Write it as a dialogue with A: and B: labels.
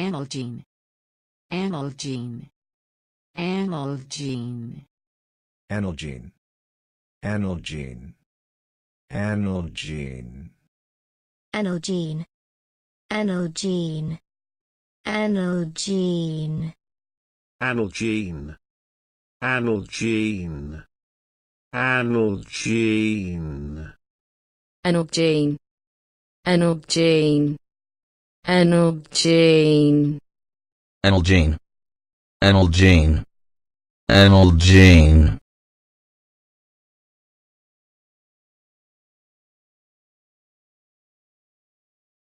A: Analgene. Analgene. Analgene. Analgene. Analgene. Analgene.
B: Analgene. Analgene. Analgene.
C: Analgene. Analgene.
D: Analgene. Analgene. Analgene. Anal Jane.
A: Anal Jane. Anal Jane. Anal Jane.